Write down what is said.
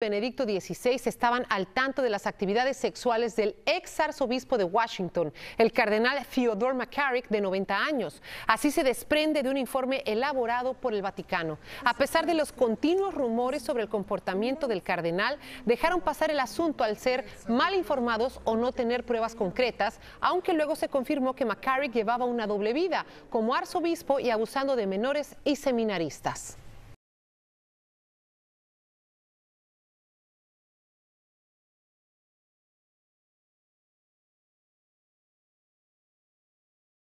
Benedicto XVI estaban al tanto de las actividades sexuales del ex arzobispo de Washington, el cardenal Theodore McCarrick, de 90 años. Así se desprende de un informe elaborado por el Vaticano. A pesar de los continuos rumores sobre el comportamiento del cardenal, dejaron pasar el asunto al ser mal informados o no tener pruebas concretas, aunque luego se confirmó que McCarrick llevaba una doble vida como arzobispo y abusando de menores y seminaristas.